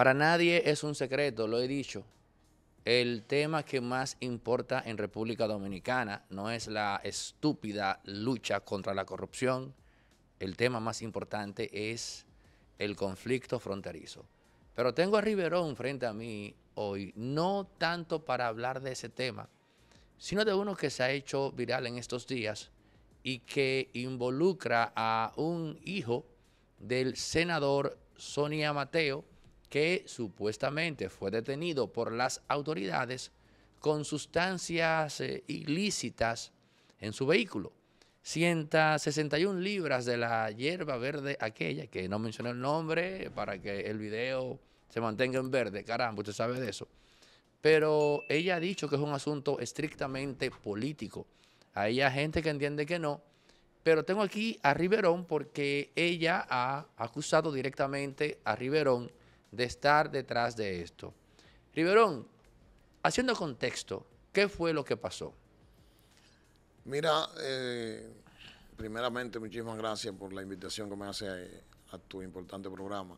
Para nadie es un secreto, lo he dicho. El tema que más importa en República Dominicana no es la estúpida lucha contra la corrupción. El tema más importante es el conflicto fronterizo. Pero tengo a Riverón frente a mí hoy, no tanto para hablar de ese tema, sino de uno que se ha hecho viral en estos días y que involucra a un hijo del senador Sonia Mateo, que supuestamente fue detenido por las autoridades con sustancias eh, ilícitas en su vehículo. 161 libras de la hierba verde aquella, que no mencioné el nombre para que el video se mantenga en verde, caramba, usted sabe de eso. Pero ella ha dicho que es un asunto estrictamente político. Hay gente que entiende que no, pero tengo aquí a Riverón porque ella ha acusado directamente a Riverón de estar detrás de esto. Riverón, haciendo contexto, ¿qué fue lo que pasó? Mira, eh, primeramente muchísimas gracias por la invitación que me hace eh, a, tu importante programa.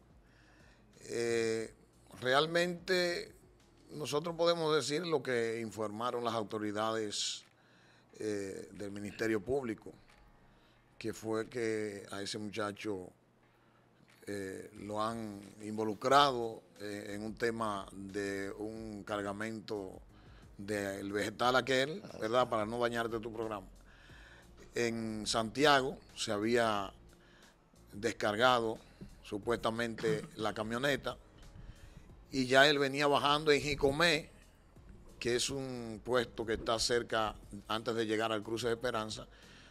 Eh, realmente nosotros podemos decir lo que informaron las autoridades del Ministerio Público, que fue que a ese muchacho eh, lo han involucrado eh, en un tema de un cargamento del vegetal aquel, ¿verdad? Para no dañarte tu programa. En Santiago se había descargado supuestamente la camioneta y ya él venía bajando en Jicomé, que es un puesto que está cerca antes de llegar al cruce de Esperanza,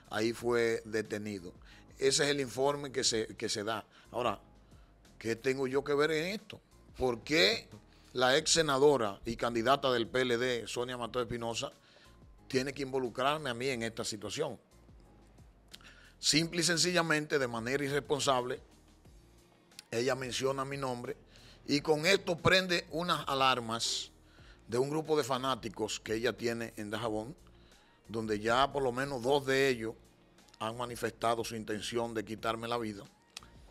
ahí fue detenido. Ese es el informe que se, da. Ahora, ¿qué tengo yo que ver en esto? ¿Por qué la ex senadora y candidata del PLD, Sonia Mató Espinosa, tiene que involucrarme a mí en esta situación? Simple y sencillamente, de manera irresponsable, ella menciona mi nombre y con esto prende unas alarmas de un grupo de fanáticos que ella tiene en Dajabón, donde ya por lo menos dos de ellos han manifestado su intención de quitarme la vida.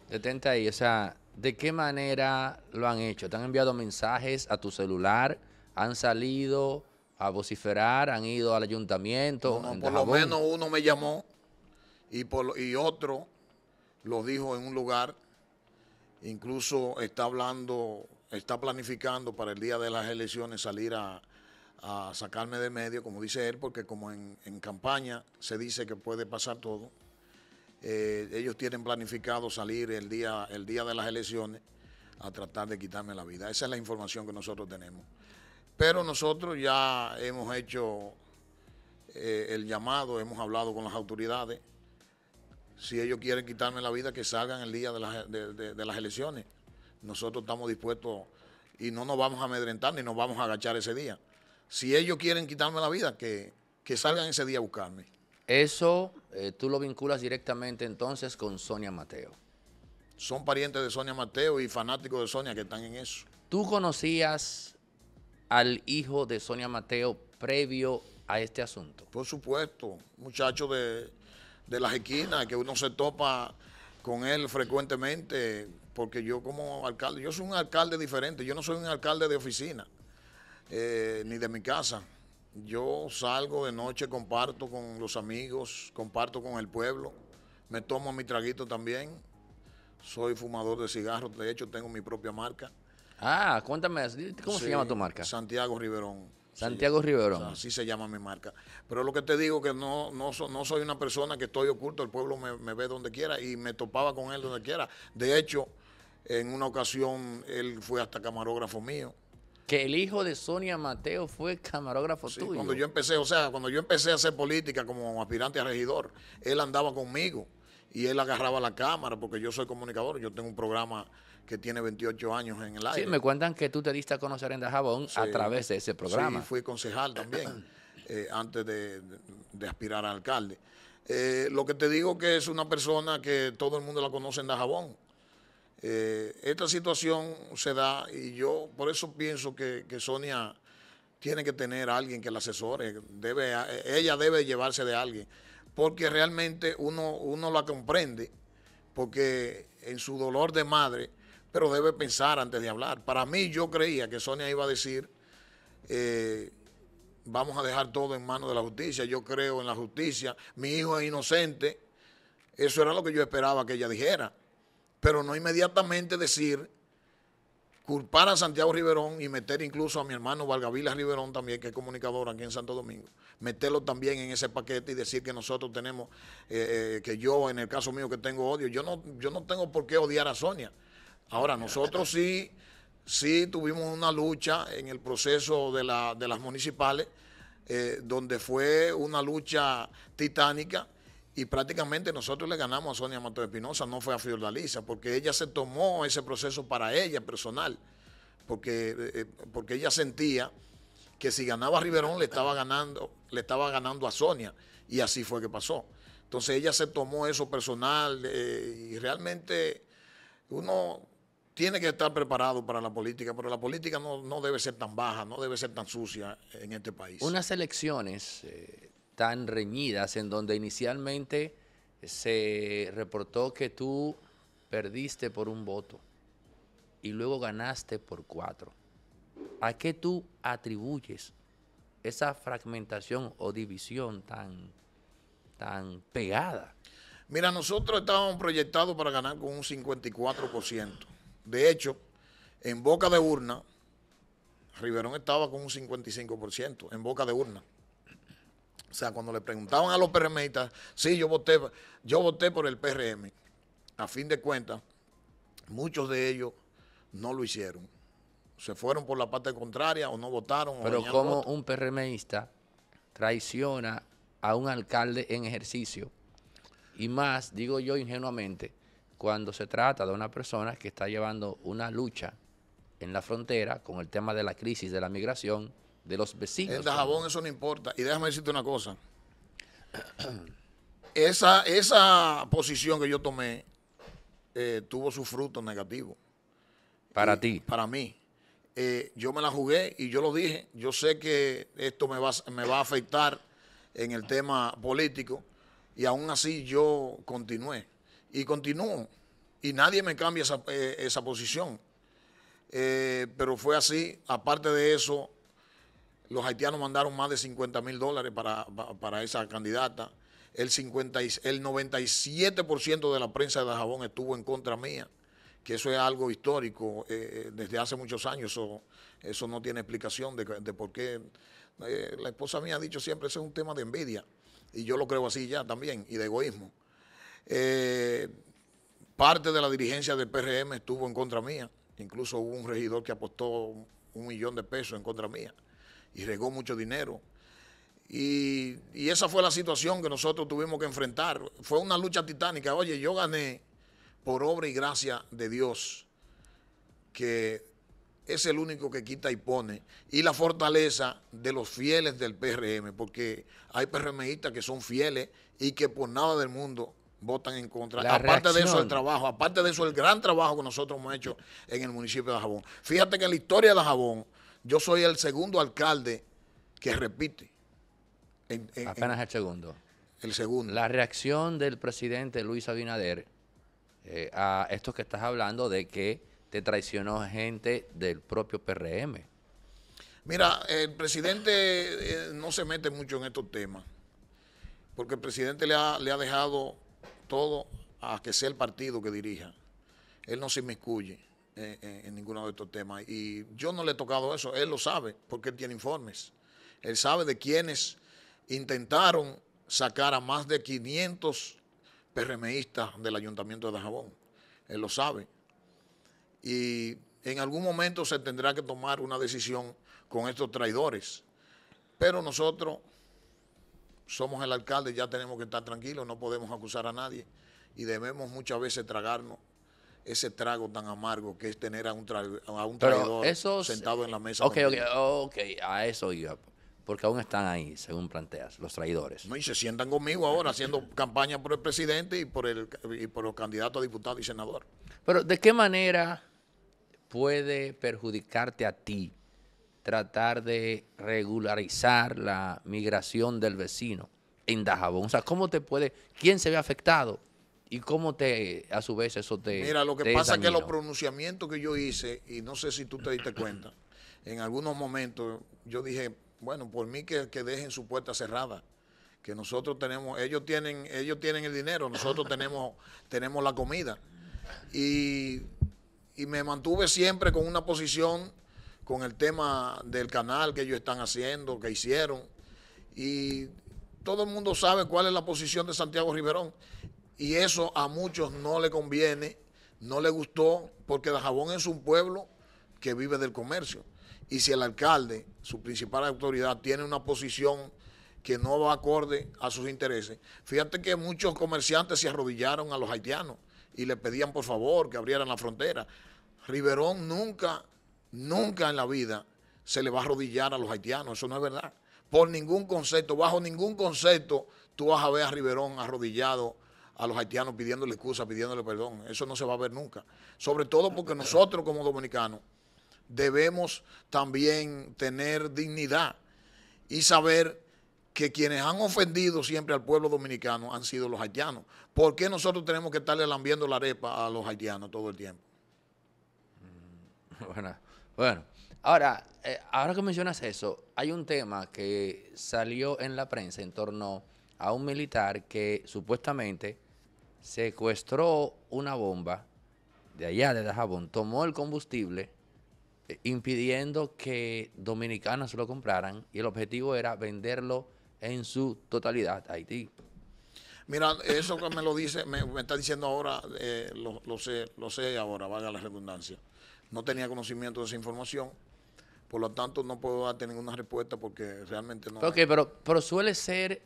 Detente ahí, o sea, ¿de qué manera lo han hecho? ¿Te han enviado mensajes a tu celular? ¿Han salido a vociferar? ¿Han ido al ayuntamiento? No, por lo menos uno me llamó y, por, y otro lo dijo en un lugar. Incluso está hablando, está planificando para el día de las elecciones salir a, a sacarme de medio, como dice él, porque como en, campaña se dice que puede pasar todo, eh, ellos tienen planificado salir el día, el día de las elecciones a tratar de quitarme la vida. Esa es la información que nosotros tenemos. Pero nosotros ya hemos hecho eh, el llamado, hemos hablado con las autoridades. Si ellos quieren quitarme la vida, que salgan el día de las, de las elecciones. Nosotros estamos dispuestos y no nos vamos a amedrentar ni nos vamos a agachar ese día si ellos quieren quitarme la vida, que, salgan ese día a buscarme. Eso eh, tú lo vinculas directamente entonces con Sonia Mateo. Son parientes de Sonia Mateo y fanáticos de Sonia que están en eso. ¿Tú conocías al hijo de Sonia Mateo previo a este asunto? Por supuesto, muchacho de, de las esquinas, que uno se topa con él frecuentemente, porque yo como alcalde, yo soy un alcalde diferente, yo no soy un alcalde de oficina. Eh, ni de mi casa. Yo salgo de noche, comparto con los amigos, comparto con el pueblo, me tomo mi traguito también. Soy fumador de cigarros, de hecho tengo mi propia marca. Ah, cuéntame, ¿cómo se llama tu marca? Santiago Riverón. Santiago Riverón. así se llama mi marca. Pero lo que te digo que no, no, no soy una persona que estoy oculto, el pueblo me ve donde quiera y me topaba con él donde quiera. De hecho, en una ocasión él fue hasta camarógrafo mío. Que el hijo de Sonia Mateo fue camarógrafo tuyo. Cuando yo empecé, o sea, cuando yo empecé a hacer política como aspirante a regidor, él andaba conmigo y él agarraba la cámara porque yo soy comunicador, yo tengo un programa que tiene 28 años en el aire. Sí, me cuentan que tú te diste a conocer en Dajabón a través de ese programa. Sí, fui concejal también eh, antes de, aspirar a alcalde. Eh, lo que te digo que es una persona que todo el mundo la conoce en Dajabón eh, esta situación se da y yo por eso pienso que, Sonia tiene que tener a alguien que la asesore, ella debe llevarse de alguien, porque realmente uno, uno la comprende, porque en su dolor de madre, pero debe pensar antes de hablar. Para mí yo creía que Sonia iba a decir, eh, vamos a dejar todo en manos de la justicia, yo creo en la justicia, mi hijo es inocente, eso era lo que yo esperaba que ella dijera pero no inmediatamente decir, culpar a Santiago Riverón y meter incluso a mi hermano Valgavila Riverón también, que es comunicador aquí en Santo Domingo, meterlo también en ese paquete y decir que nosotros tenemos, eh, eh, que yo en el caso mío que tengo odio, yo no, yo no tengo por qué odiar a Sonia. Ahora, nosotros sí, sí tuvimos una lucha en el proceso de, las municipales, eh, donde fue una lucha titánica y prácticamente nosotros le ganamos a Sonia Mato Espinosa, no fue a Fiordaliza, porque ella se tomó ese proceso para ella personal, porque, eh, eh, porque ella sentía que si ganaba a Riverón le estaba ganando, le estaba ganando a Sonia, y así fue que pasó. Entonces ella se tomó eso personal eh, y realmente uno tiene que estar preparado para la política, pero la política no, debe ser tan baja, no debe ser tan sucia en este país. Unas elecciones tan reñidas, en donde inicialmente se reportó que tú perdiste por un voto y luego ganaste por cuatro. ¿A qué tú atribuyes esa fragmentación o división tan, tan pegada? Mira, nosotros estábamos proyectados para ganar con un 54%. De hecho, en boca de urna, Riverón estaba con un 55%, en boca de urna. O sea, cuando le preguntaban a los PRMistas, sí, yo voté, yo voté por el PRM. A fin de cuentas, muchos de ellos no lo hicieron. Se fueron por la parte contraria o no votaron. Pero como un PRMista traiciona a un alcalde en ejercicio. Y más, digo yo ingenuamente, cuando se trata de una persona que está llevando una lucha en la frontera con el tema de la crisis de la migración, de los vecinos. El de jabón, eso no importa. Y déjame decirte una cosa. Esa, esa posición que yo tomé eh, tuvo su fruto negativo. Para ti. Para mí. Eh, yo me la jugué y yo lo dije. Yo sé que esto me va, me va a afectar en el tema político y aún así yo continué. Y continúo. Y nadie me cambia esa, eh, esa posición. pero fue así. Aparte de eso, los haitianos mandaron más de 50 mil dólares para, esa candidata. El, 97% de la prensa de Dajabón estuvo en contra mía, que eso es algo histórico eh, eh, desde hace muchos años. Eso, eso no tiene explicación de, por qué. Eh, la esposa mía ha dicho siempre, eso es un tema de envidia. Y yo lo creo así ya también, y de egoísmo. parte de la dirigencia del PRM estuvo en contra mía. Incluso hubo un regidor que apostó un millón de pesos en contra mía y regó mucho dinero. Y, esa fue la situación que nosotros tuvimos que enfrentar. Fue una lucha titánica. Oye, yo gané por obra y gracia de Dios, que es el único que quita y pone, y la fortaleza de los fieles del PRM, porque hay PRMistas que son fieles y que por nada del mundo votan en contra. aparte de eso el trabajo, aparte de eso el gran trabajo que nosotros hemos hecho en el municipio de Jabón. Fíjate que en la historia de Jabón, yo soy el segundo alcalde que repite. Apenas el segundo. El segundo. La reacción del presidente Luis Abinader eh, a esto que estás hablando de que te traicionó gente del propio PRM. Mira, el presidente eh, no se mete mucho en estos temas, porque el presidente le ha, le ha dejado todo a que sea el partido que dirija. Él no se inmiscuye. Eh, eh, en ninguno de estos temas. Y yo no le he tocado eso, él lo sabe, porque él tiene informes. Él sabe de quienes intentaron sacar a más de 500 PRMistas del ayuntamiento de Jabón. Él lo sabe. Y en algún momento se tendrá que tomar una decisión con estos traidores. Pero nosotros somos el alcalde, ya tenemos que estar tranquilos, no podemos acusar a nadie y debemos muchas veces tragarnos ese trago tan amargo que es tener a un, traidor sentado en la mesa. Ok, ok, a eso iba. Porque aún están ahí, según planteas, los traidores. No, y se sientan conmigo ahora haciendo campaña por el presidente y por, el, los candidatos a diputado y senador. Pero, ¿de qué manera puede perjudicarte a ti tratar de regularizar la migración del vecino en Dajabón? O sea, ¿cómo te puede, quién se ve afectado? ¿Y cómo te, a su vez, eso te... Mira, lo que pasa es que los pronunciamientos que yo hice, y no sé si tú te diste cuenta, en algunos momentos yo dije, bueno, por mí que, dejen su puerta cerrada que nosotros tenemos, ellos tienen, ellos tienen el dinero, nosotros tenemos, tenemos la comida. Y, y, me mantuve siempre con una posición con el tema del canal que ellos están haciendo, que hicieron. Y todo el mundo sabe cuál es la posición de Santiago Riverón. Y eso a muchos no le conviene, no le gustó, porque Dajabón es un pueblo que vive del comercio. Y si el alcalde, su principal autoridad, tiene una posición que no va acorde a sus intereses, fíjate que muchos comerciantes se arrodillaron a los haitianos y le pedían por favor que abrieran la frontera. Riverón nunca, nunca en la vida se le va a arrodillar a los haitianos, eso no es verdad. Por ningún concepto, bajo ningún concepto, tú vas a ver a Riverón arrodillado a los haitianos pidiéndole excusa, pidiéndole perdón. Eso no se va a ver nunca. Sobre todo porque nosotros como dominicanos debemos también tener dignidad y saber que quienes han ofendido siempre al pueblo dominicano han sido los haitianos. ¿Por qué nosotros tenemos que estarle lambiendo la arepa a los haitianos todo el tiempo? Bueno, bueno. Ahora, eh, ahora que mencionas eso, hay un tema que salió en la prensa en torno a un militar que supuestamente secuestró una bomba de allá de Dajabón, tomó el combustible eh, impidiendo que dominicanas lo compraran y el objetivo era venderlo en su totalidad a Haití. Mira, eso que me lo dice, me, está diciendo ahora, eh, lo, sé, lo sé ahora, valga la redundancia. No tenía conocimiento de esa información, por lo tanto no puedo darte ninguna respuesta porque realmente no. Ok, pero, pero suele ser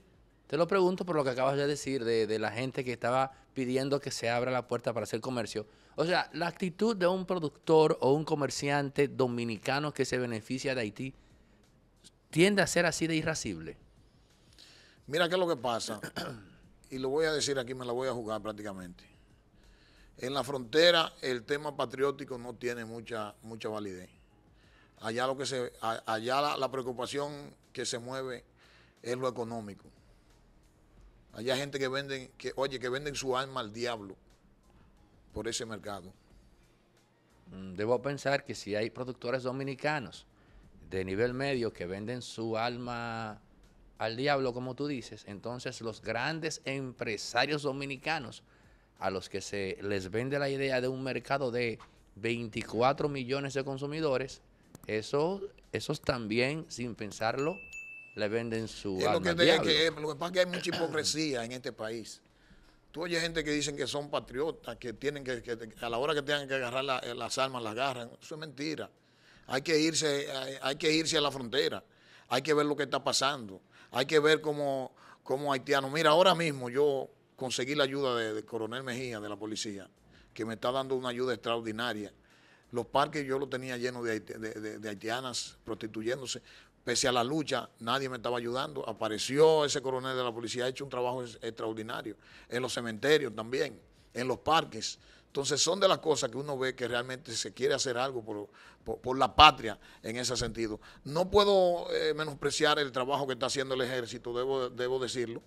te lo pregunto por lo que acabas de decir de, la gente que estaba pidiendo que se abra la puerta para hacer comercio. O sea, la actitud de un productor o un comerciante dominicano que se beneficia de Haití tiende a ser así de irrascible. Mira qué es lo que pasa, y lo voy a decir aquí, me la voy a jugar prácticamente. En la frontera el tema patriótico no tiene mucha, mucha validez. Allá, lo que se, allá la preocupación que se mueve es lo económico hay gente que venden, que, oye, que venden su alma al diablo por ese mercado. Mm, debo pensar que si hay productores dominicanos de nivel medio que venden su alma al diablo, como tú dices, entonces los grandes empresarios dominicanos a los que se les vende la idea de un mercado de 24 millones de consumidores, eso, esos también, sin pensarlo, le venden su es lo que, pasa es que hay mucha hipocresía en este país. Tú oyes gente que dicen que son patriotas, que tienen que, a la hora que tengan que agarrar eh, las armas, las agarran. Eso es mentira. Hay que irse, hay, que irse a la frontera. Hay que ver lo que está pasando. Hay que ver cómo, cómo haitianos. Mira, ahora mismo yo conseguí la ayuda del de coronel Mejía de la policía, que me está dando una ayuda extraordinaria. Los parques yo los tenía llenos de haitianas prostituyéndose pese a la lucha, nadie me estaba ayudando. Apareció ese coronel de la policía, ha hecho un trabajo extraordinario en los cementerios también, en los parques. Entonces son de las cosas que uno ve que realmente se quiere hacer algo por, la patria en ese sentido. No puedo eh, menospreciar el trabajo que está haciendo el ejército, debo, debo decirlo,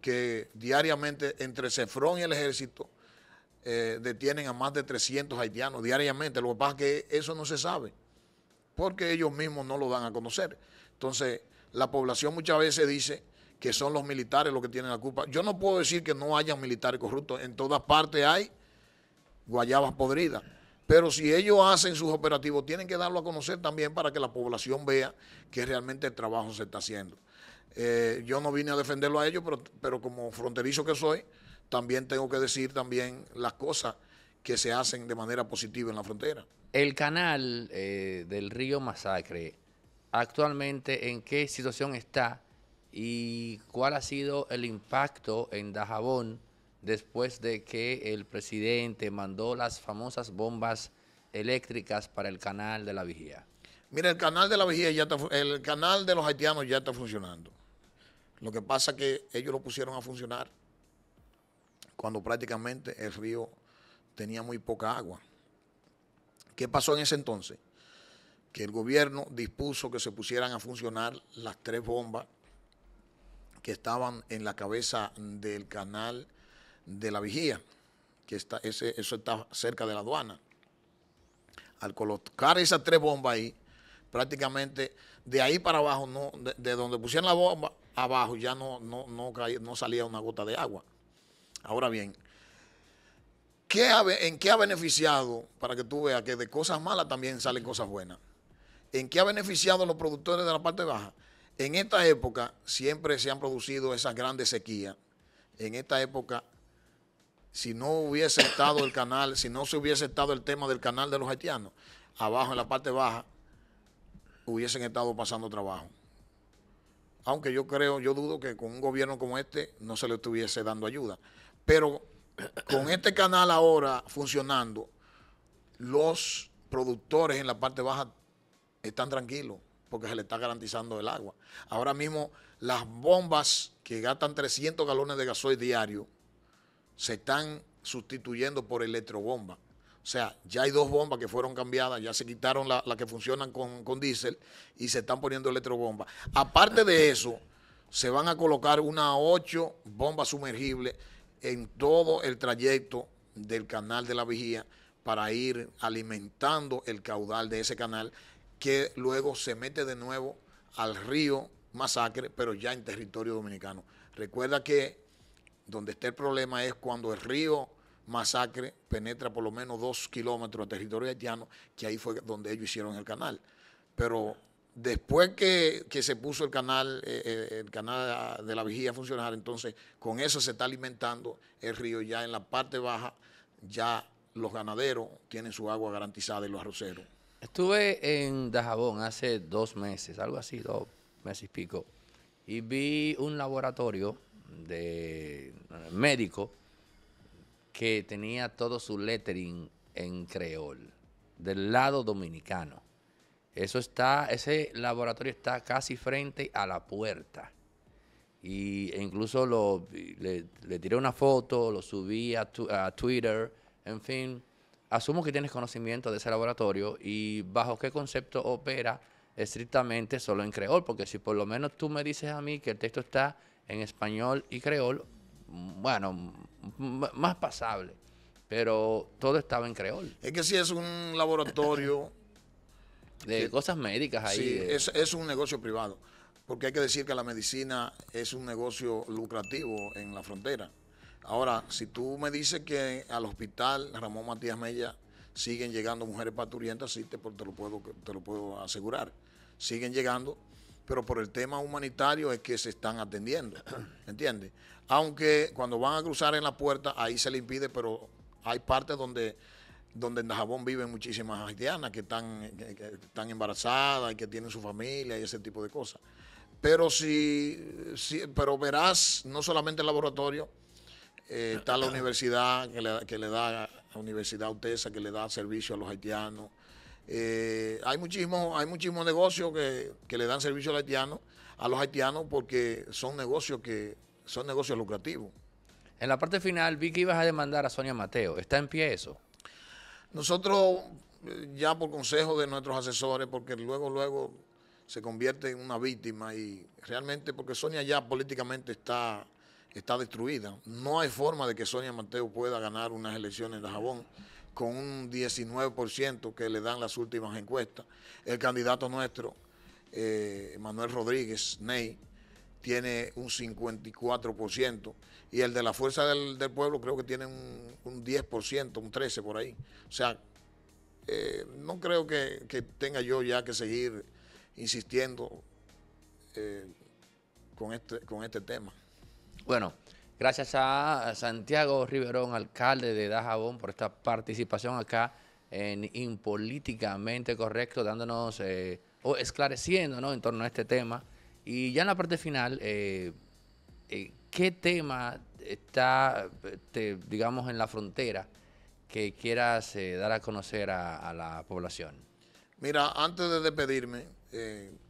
que diariamente entre Cefrón y el ejército eh, detienen a más de 300 haitianos diariamente. Lo que pasa es que eso no se sabe porque ellos mismos no lo dan a conocer. Entonces, la población muchas veces dice que son los militares los que tienen la culpa. Yo no puedo decir que no haya militares corruptos, en todas partes hay guayabas podridas. Pero si ellos hacen sus operativos, tienen que darlo a conocer también para que la población vea que realmente el trabajo se está haciendo. Eh, yo no vine a defenderlo a ellos, pero, pero como fronterizo que soy, también tengo que decir también las cosas que se hacen de manera positiva en la frontera. El canal eh, del río Masacre, actualmente en qué situación está y cuál ha sido el impacto en Dajabón después de que el presidente mandó las famosas bombas eléctricas para el canal de la vigía. Mira, el canal de la vigía ya el canal de los haitianos ya está funcionando. Lo que pasa es que ellos lo pusieron a funcionar cuando prácticamente el río tenía muy poca agua. ¿Qué pasó en ese entonces? Que el gobierno dispuso que se pusieran a funcionar las tres bombas que estaban en la cabeza del canal de la vigía, que está, eso está cerca de la aduana. Al colocar esas tres bombas ahí, prácticamente de ahí para abajo, no, de, donde pusieron la bomba, abajo ya no, no, no salía una gota de agua. Ahora bien, ¿En qué ha beneficiado, para que tú veas que de cosas malas también salen cosas buenas? ¿En qué ha beneficiado a los productores de la parte baja? En esta época siempre se han producido esas grandes sequías. En esta época, si no hubiese estado el canal, si no se hubiese estado el tema del canal de los haitianos, abajo en la parte baja, hubiesen estado pasando trabajo. Aunque yo creo, yo dudo que con un gobierno como este no se le estuviese dando ayuda. Pero con este canal ahora funcionando, los productores en la parte baja están tranquilos porque se le está garantizando el agua. Ahora mismo las bombas que gastan 300 galones de gasoil diario se están sustituyendo por electrobomba. O sea, ya hay dos bombas que fueron cambiadas, ya se quitaron las la que funcionan con, con diésel y se están poniendo electrobombas. Aparte de eso, se van a colocar unas ocho bombas sumergibles en todo el trayecto del canal de la vigía para ir alimentando el caudal de ese canal que luego se mete de nuevo al río Masacre, pero ya en territorio dominicano. Recuerda que donde está el problema es cuando el río Masacre penetra por lo menos dos kilómetros a territorio haitiano, que ahí fue donde ellos hicieron el canal. Pero después que, se puso el canal, eh, eh, el canal de la vigía a funcionar, entonces con eso se está alimentando el río ya en la parte baja, ya los ganaderos tienen su agua garantizada y los arroceros. Estuve en Dajabón hace dos meses, algo así, dos meses y pico, y vi un laboratorio de eh, médico que tenía todo su lettering en creol, del lado dominicano eso está, ese laboratorio está casi frente a la puerta. Y incluso lo, le, tiré una foto, lo subí a, a Twitter, en fin. Asumo que tienes conocimiento de ese laboratorio y bajo qué concepto opera estrictamente solo en creol, porque si por lo menos tú me dices a mí que el texto está en español y creol, bueno, más pasable, pero todo estaba en creol. Es que si es un laboratorio De cosas médicas ahí. Sí, es, un negocio privado. Porque hay que decir que la medicina es un negocio lucrativo en la frontera. Ahora, si tú me dices que al hospital Ramón Matías Mella siguen llegando mujeres paturientas, sí, te, lo puedo, te lo puedo asegurar. Siguen llegando, pero por el tema humanitario es que se están atendiendo, ¿entiendes? Aunque cuando van a cruzar en la puerta, ahí se le impide, pero hay partes donde donde en Dajabón viven muchísimas haitianas que están, están embarazadas y que tienen su familia y ese tipo de cosas. Pero si, pero verás no solamente el laboratorio, eh, está la universidad que le, da, la Universidad Utesa que le da servicio a los haitianos. Eh, hay muchísimos hay muchísimos negocios que, le dan servicio a los haitianos, a los haitianos porque son negocios que son negocios lucrativos. En la parte final vi que ibas a demandar a Sonia Mateo. ¿Está en pie eso? Nosotros, eh, ya por consejo de nuestros asesores, porque luego, luego se convierte en una víctima y realmente porque Sonia ya políticamente está, está destruida. No hay forma de que Sonia Mateo pueda ganar unas elecciones en La Jabón con un 19% que le dan las últimas encuestas. El candidato nuestro, eh, Manuel Rodríguez, Ney, tiene un 54%, y el de la Fuerza del, Pueblo creo que tiene un, 10%, un 13% por ahí. O sea, eh, no creo que, tenga yo ya que seguir insistiendo eh, con, este, con este tema. Bueno, gracias a Santiago Riverón, alcalde de Dajabón, por esta participación acá en Impolíticamente Correcto, dándonos eh, o esclareciendo en torno a este tema y ya en la parte final, eh, eh, ¿qué tema está, digamos, en la frontera que quieras eh, dar a conocer a, a, la población? Mira, antes de despedirme,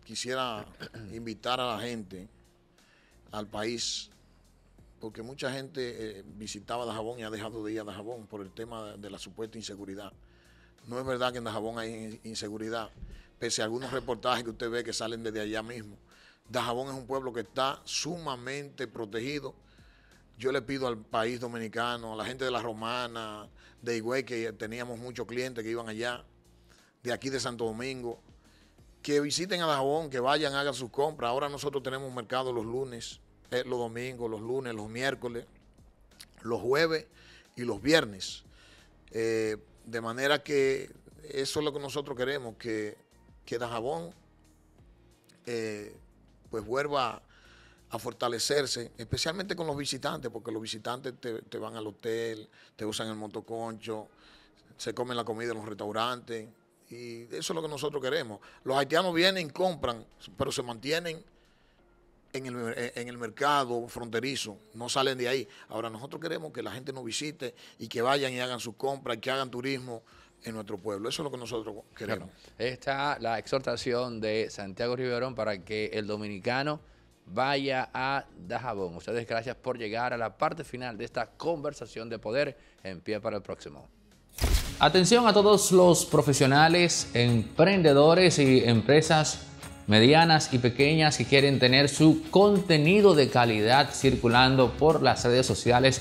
quisiera invitar a la gente, al país, porque mucha gente visitaba Dajabón y ha dejado de ir a Dajabón por el tema de la supuesta inseguridad. No es verdad que en Dajabón hay inseguridad, pese a algunos reportajes que usted ve que salen desde allá mismo Dajabón es un pueblo que está sumamente protegido. Yo le pido al país dominicano, a la gente de la Romana, de Higüey, que teníamos muchos clientes que iban allá, de aquí de Santo Domingo, que visiten a Dajabón, que vayan, hagan sus compras. Ahora nosotros tenemos mercado los lunes, eh, los domingos, los lunes, los miércoles, los jueves y los viernes. Eh, de manera que eso es lo que nosotros queremos, que, que Dajabón eh, pues vuelva a fortalecerse, especialmente con los visitantes, porque los visitantes te, van al hotel, te usan el motoconcho, se comen la comida en los restaurantes, y eso es lo que nosotros queremos. Los haitianos vienen, compran, pero se mantienen en el, en el, mercado fronterizo, no salen de ahí. Ahora nosotros queremos que la gente nos visite y que vayan y hagan sus compras, que hagan turismo en nuestro pueblo. Eso es lo que nosotros queremos. Está la exhortación de Santiago Riverón para que el dominicano vaya a Dajabón. Ustedes gracias por llegar a la parte final de esta conversación de poder en pie para el próximo. Atención a todos los profesionales, emprendedores y empresas medianas y pequeñas que quieren tener su contenido de calidad circulando por las redes sociales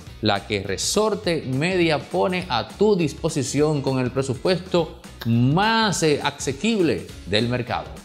la que Resorte Media pone a tu disposición con el presupuesto más eh, accesible del mercado.